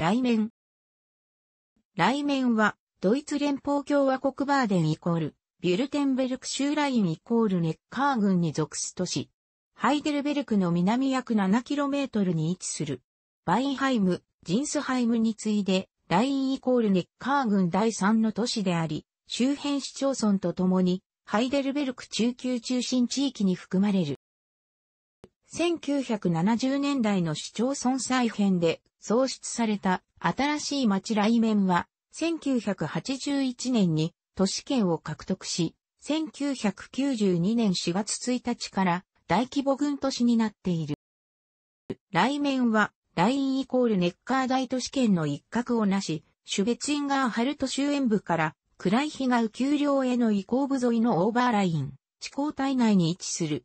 来面。来面は、ドイツ連邦共和国バーデンイコール、ビュルテンベルク州ラインイコールネッカー郡に属す都市。ハイデルベルクの南約7トルに位置する。バインハイム、ジンスハイムに次いで、ラインイコールネッカー郡第3の都市であり、周辺市町村とともに、ハイデルベルク中級中心地域に含まれる。1970年代の市町村再編で創出された新しい町来面は、1981年に都市圏を獲得し、1992年4月1日から大規模軍都市になっている。来面は、ラインイコールネッカー大都市圏の一角をなし、シュベツインガーハルト周辺部から、暗い日が丘陵への移行部沿いのオーバーライン、地高体内に位置する、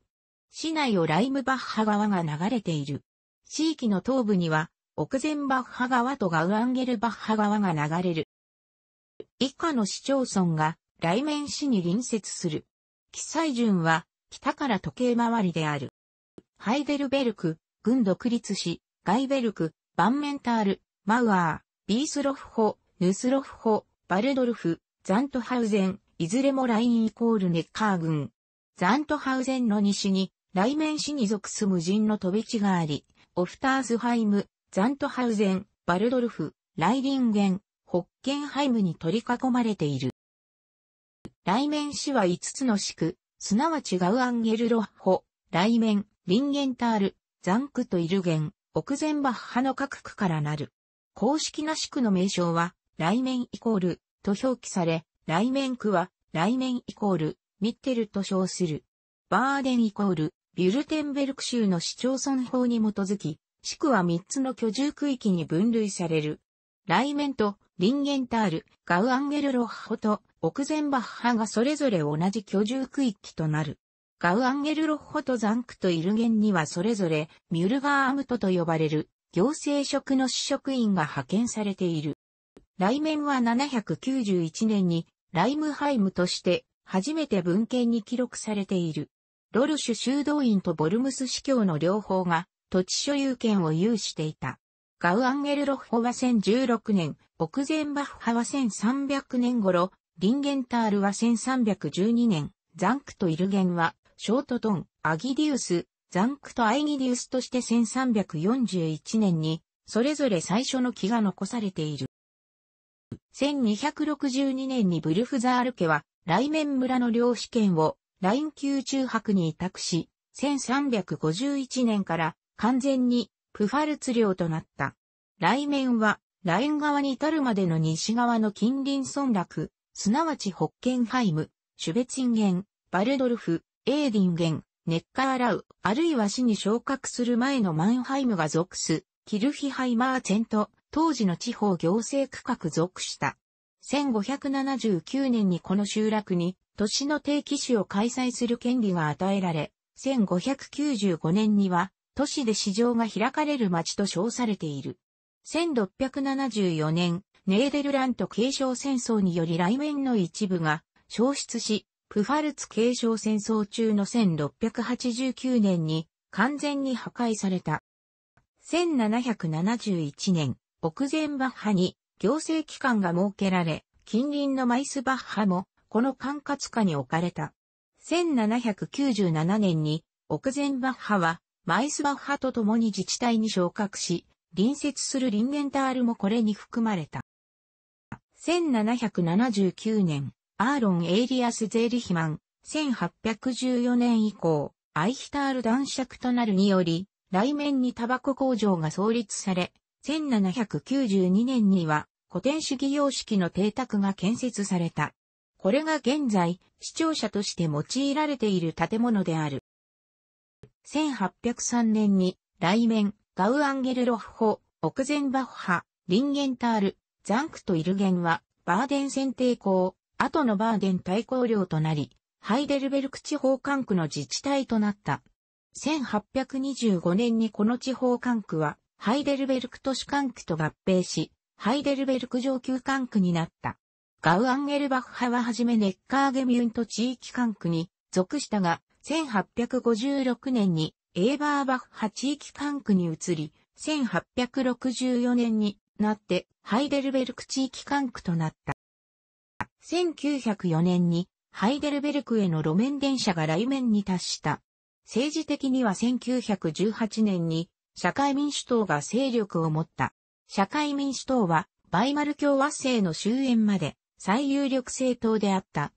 市内をライムバッハ川が流れている。地域の東部には、奥前バッハ川とガウアンゲルバッハ川が流れる。以下の市町村が、来面市に隣接する。記載順は、北から時計回りである。ハイデルベルク、軍独立市、ガイベルク、バンメンタール、マウアー、ビースロフホ、ヌスロフホ、バルドルフ、ザントハウゼン、いずれもラインイコールネッカー軍。ザントハウゼンの西に、雷面市に属す無人の飛び地があり、オフターズハイム、ザントハウゼン、バルドルフ、ライリンゲン、ホッケンハイムに取り囲まれている。雷面市は5つの市区、すなわちガウアンゲルロッホ、雷面、リンゲンタール、ザンクとイルゲン、奥前バッハの各区からなる。公式な市区の名称は、雷面イコール、と表記され、雷面区は、雷面イコール、ミッテルと称する。バーデンイコール、ビュルテンベルク州の市町村法に基づき、市区は3つの居住区域に分類される。ライメント、リンゲンタール、ガウアンゲルロッホと、奥ンバッハがそれぞれ同じ居住区域となる。ガウアンゲルロッホとザンクとイルゲンにはそれぞれ、ミュルガーアムトと呼ばれる、行政職の市職員が派遣されている。来面は791年に、ライムハイムとして、初めて文献に記録されている。ロルシュ修道院とボルムス司教の両方が土地所有権を有していた。ガウアンゲルロッホは1016年、ゼンバッハは1300年頃、リンゲンタールは1312年、ザンクとイルゲンは、ショートトン、アギディウス、ザンクとアイギディウスとして1341年に、それぞれ最初の木が残されている。1262年にブルフザール家は、来面村の領主権をライン級中泊に委託し、1351年から完全にプファルツ領となった。来面は、ライン側に至るまでの西側の近隣村落、すなわちホッケンハイム、シュベツィンゲン、バルドルフ、エーディンゲン、ネッカーラウ、あるいは市に昇格する前のマンハイムが属す、キルヒハイマーチェンと、当時の地方行政区画属した。1579年にこの集落に年の定期種を開催する権利が与えられ、1595年には、都市で市場が開かれる町と称されている。1674年、ネーデルラント継承戦争により来面の一部が消失し、プファルツ継承戦争中の1689年に完全に破壊された。1771年、奥前バッハに行政機関が設けられ、近隣のマイスバッハもこの管轄下に置かれた。1797年に、奥前バッハは、マイスバッハと共に自治体に昇格し、隣接するリンゲンタールもこれに含まれた。1779年、アーロン・エイリアス・ゼーリヒマン、1814年以降、アイヒタール男爵となるにより、来面にタバコ工場が創立され、1792年には古典主義様式の邸宅が建設された。これが現在、視聴者として用いられている建物である。1803年に、来面、ガウアンゲルロッホ、奥ンバッハ、リンゲンタール、ザンクとイルゲンは、バーデン選定校、後のバーデン対抗領となり、ハイデルベルク地方管区の自治体となった。1825年にこの地方管区は、ハイデルベルク都市管区と合併し、ハイデルベルク上級管区になった。ガウアンゲルバッハははじめネッカーゲミュント地域管区に属したが、1856年にエーバーバッハ地域管区に移り、1864年になってハイデルベルク地域管区となった。1904年にハイデルベルクへの路面電車が来面に達した。政治的には1918年に社会民主党が勢力を持った。社会民主党はバイマル共和制の終焉まで最有力政党であった。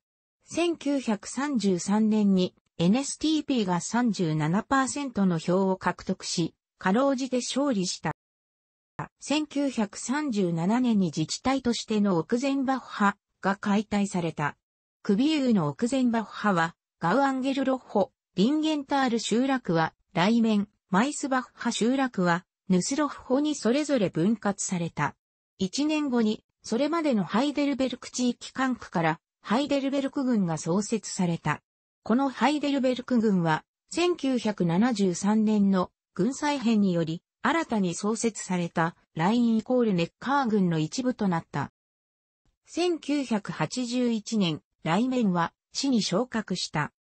1933年に NSTP が37%の票を獲得し、かろうじて勝利した。1937年に自治体としての奥前バッハが解体された。クビユーの奥前バッハは、ガウアンゲルロッホ、リンゲンタール集落は、来面、マイスバッハ集落は、ヌスロッホにそれぞれ分割された。1年後にそれまでのハイデルベルク地域管区からハイデルベルク軍が創設された。このハイデルベルク軍は、1973年の軍再編により、新たに創設されたラインイコールネッカー軍の一部となった。1981年、ライメンは市に昇格した。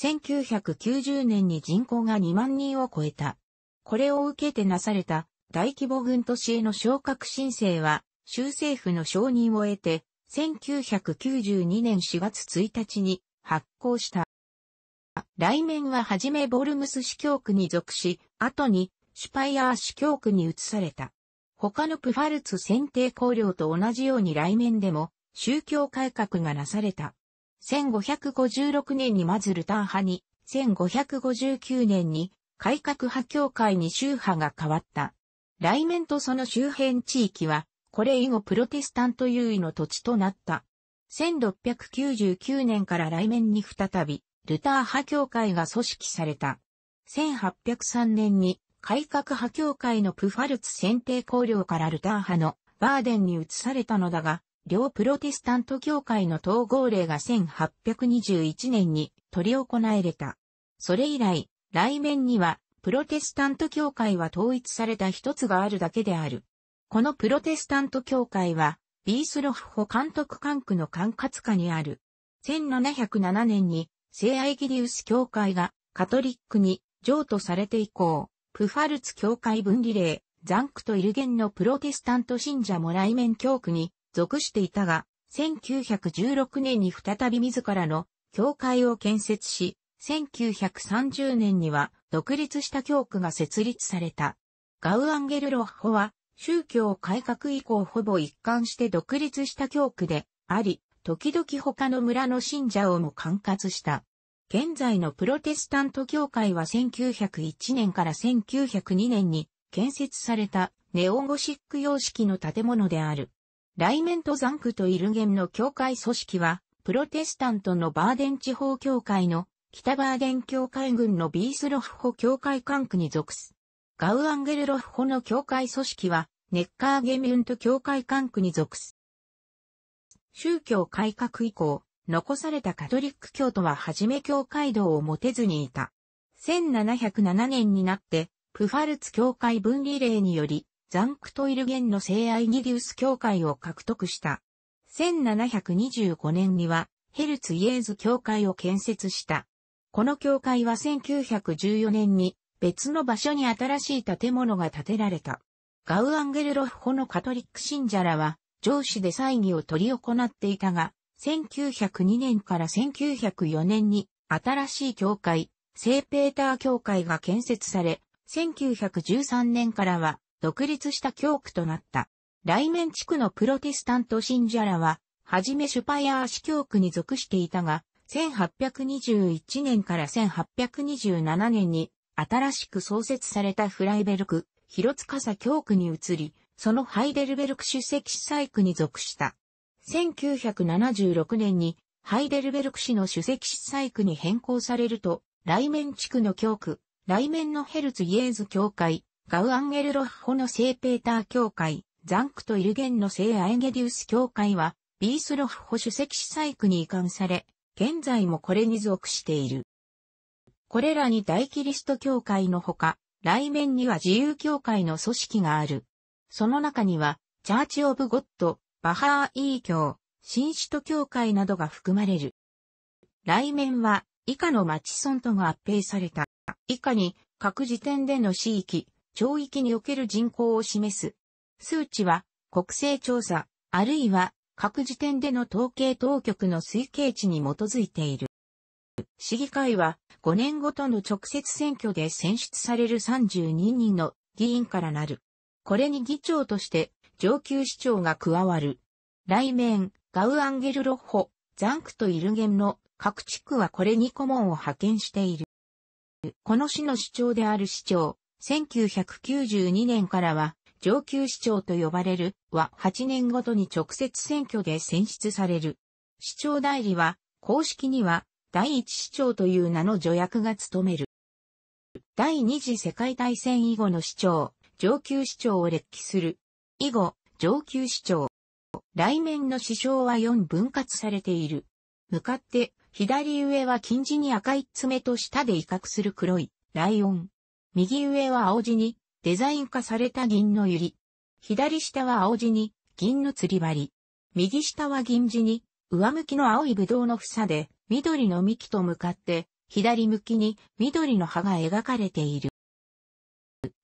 1990年に人口が2万人を超えた。これを受けてなされた大規模軍都市への昇格申請は州政府の承認を得て、1992年4月1日に発行した。来面ははじめボルムス市教区に属し、後にシュパイアー市教区に移された。他のプファルツ選定公領と同じように来面でも宗教改革がなされた。1556年にマズルター派に、1559年に改革派教会に宗派が変わった。来面とその周辺地域はこれ以後プロテスタント優位の土地となった。1699年から来年に再び、ルター派教会が組織された。1803年に、改革派教会のプファルツ選定公領からルター派のバーデンに移されたのだが、両プロテスタント教会の統合令が1821年に取り行えれた。それ以来、来面には、プロテスタント教会は統一された一つがあるだけである。このプロテスタント教会は、ビースロフホ監督管区の管轄下にある。1707年に、聖アイギリウス教会がカトリックに譲渡されて以降、プファルツ教会分離令、ンクとイルゲンのプロテスタント信者も来面教区に属していたが、1916年に再び自らの教会を建設し、1930年には独立した教区が設立された。ガウアンゲルロッホは宗教改革以降ほぼ一貫して独立した教区であり、時々他の村の信者をも管轄した。現在のプロテスタント教会は1901年から1902年に建設されたネオゴシック様式の建物である。ライメントザンクとイルゲンの教会組織は、プロテスタントのバーデン地方教会の北バーデン教会軍のビースロフホ教会管区に属す。ガウアンゲルロフホの教会組織は、ネッカーゲミュント教会管区に属す。宗教改革以降、残されたカトリック教徒ははじめ教会道を持てずにいた。1707年になって、プファルツ教会分離令により、ザンクトイルゲンの聖愛ギリウス教会を獲得した。1725年には、ヘルツイエーズ教会を建設した。この教会は1914年に別の場所に新しい建物が建てられた。ガウアンゲルロフホのカトリック信者らは、上司で祭儀を取り行っていたが、1902年から1904年に新しい教会、聖ペーター教会が建設され、1913年からは独立した教区となった。来面地区のプロテスタント信者らは、はじめシュパイアー市教区に属していたが、1821年から1827年に新しく創設されたフライベルク、広塚教区に移り、そのハイデルベルク主席祭区に属した。1976年にハイデルベルク市の主席祭区に変更されると、来面地区の教区、来面のヘルツ・イエーズ教会、ガウアンゲルロッホの聖ペーター教会、ザンクトイルゲンの聖アエゲデウス教会は、ビースロッホ主席祭区に移管され、現在もこれに属している。これらに大キリスト教会のほか、来面には自由教会の組織がある。その中には、チャーチ・オブ・ゴッド、バハー・イー教、新首都教会などが含まれる。来面は、以下の町村とが合併された。以下に、各時点での市域、町域における人口を示す。数値は、国勢調査、あるいは、各時点での統計当局の推計値に基づいている。市議会は5年ごとの直接選挙で選出される32人の議員からなる。これに議長として上級市長が加わる。来面、ガウアンゲルロッホ、ザンクとイルゲンの各地区はこれに顧問を派遣している。この市の市長である市長、1992年からは上級市長と呼ばれるは8年ごとに直接選挙で選出される。市長代理は公式には第一市長という名の助役が務める。第二次世界大戦以後の市長、上級市長を歴記する。以後、上級市長。来面の市長は4分割されている。向かって、左上は金字に赤い爪と舌で威嚇する黒いライオン。右上は青地にデザイン化された銀の百合。左下は青地に銀の釣り針。右下は銀地に上向きの青いぶどうの房で緑の幹と向かって、左向きに緑の葉が描かれている。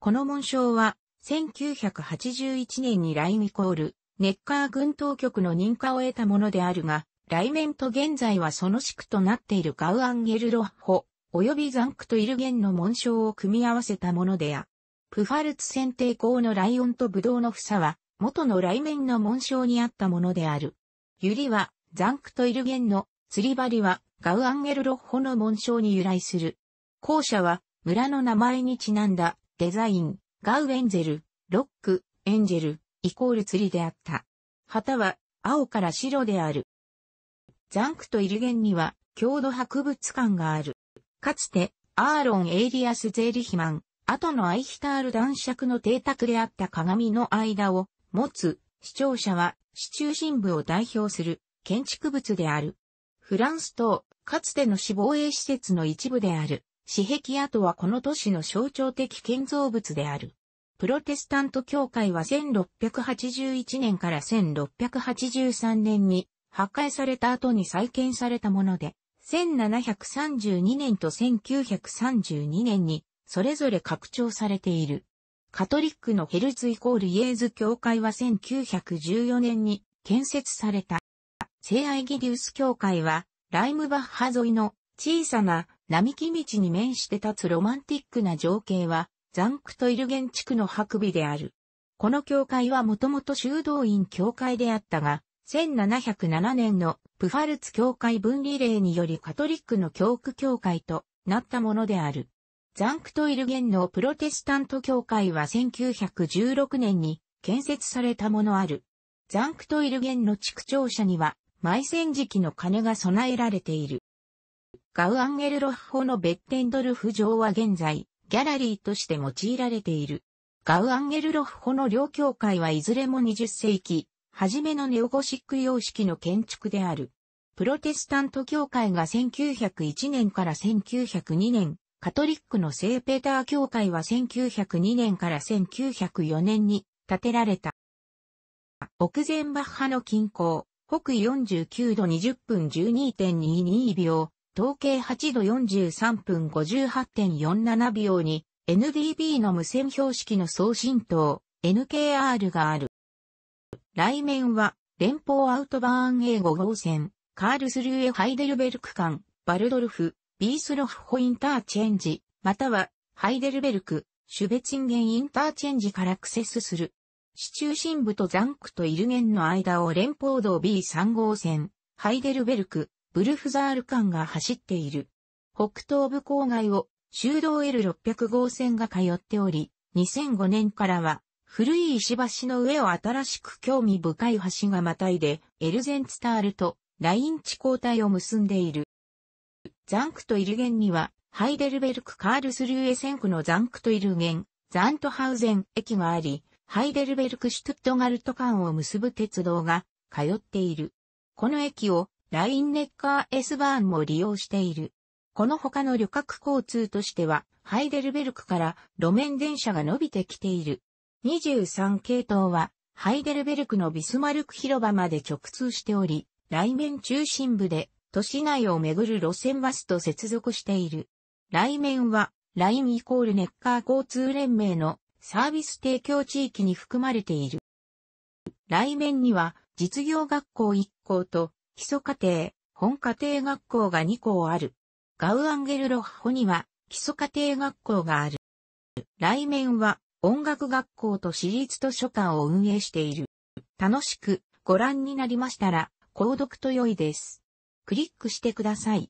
この紋章は、1981年にライミコール、ネッカー軍当局の認可を得たものであるが、来面と現在はその地区となっているガウアンゲルロッホ、及びザンクとイルゲンの紋章を組み合わせたものであ。プファルツ選定校のライオンとブドウの房は、元の来面の紋章にあったものである。ユリは、ザンクとイルゲンの釣り針はガウアンゲルロッホの紋章に由来する。校舎は村の名前にちなんだデザイン、ガウエンゼル、ロック、エンジェル、イコール釣りであった。旗は青から白である。ザンクとイルゲンには郷土博物館がある。かつてアーロン・エイリアス・ゼーリヒマン、後のアイヒタール男爵の邸宅であった鏡の間を持つ視聴者は市中心部を代表する建築物である。フランス島、かつての市防衛施設の一部である、市壁跡はこの都市の象徴的建造物である。プロテスタント教会は1681年から1683年に破壊された後に再建されたもので、1732年と1932年にそれぞれ拡張されている。カトリックのヘルツイコールイエーズ教会は1914年に建設された。聖愛ギリウス教会は、ライムバッハ沿いの小さな並木道に面して立つロマンティックな情景は、ザンクトイルゲン地区の白尾である。この教会はもともと修道院教会であったが、1707年のプファルツ教会分離令によりカトリックの教区教会となったものである。ザンクトイルゲンのプロテスタント教会は1916年に建設されたものある。ザンクトイルゲンの地区庁舎には埋戦時期の鐘が備えられている。ガウアンゲルロッホのベッテンドルフ城は現在、ギャラリーとして用いられている。ガウアンゲルロッホの両教会はいずれも20世紀、初めのネオゴシック様式の建築である。プロテスタント教会が1901年から1902年、カトリックの聖ペター教会は1902年から1904年に建てられた。オクゼンバッハの近郊、北緯49度20分12.22秒、統計8度43分58.47秒に NDB の無線標識の送信塔 NKR がある。来面は連邦アウトバーン A5 号線、カールスルーエ・ハイデルベルク間、バルドルフ、ビースロフホインターチェンジ、またはハイデルベルク、シュベツンゲンインターチェンジからアクセスする。市中心部とザンクとイルゲンの間を連邦道 B3 号線、ハイデルベルク、ブルフザール間が走っている。北東部郊外を修道 L600 号線が通っており、2005年からは古い石橋の上を新しく興味深い橋がまたいで、エルゼンツタールとライン地交代を結んでいる。ザンクとイルゲンには、ハイデルベルク・カールスルーエセンクのザンクとイルゲン、ザントハウゼン駅があり、ハイデルベルク・シュトゥットガルト間を結ぶ鉄道が通っている。この駅をラインネッカー S バーンも利用している。この他の旅客交通としては、ハイデルベルクから路面電車が伸びてきている。23系統は、ハイデルベルクのビスマルク広場まで直通しており、来面中心部で都市内をめぐる路線バスと接続している。来面は、ラインイコールネッカー交通連盟のサービス提供地域に含まれている。来面には実業学校1校と基礎課程、本課程学校が2校ある。ガウアンゲルロッホには基礎課程学校がある。来面は音楽学校と私立図書館を運営している。楽しくご覧になりましたら、購読と良いです。クリックしてください。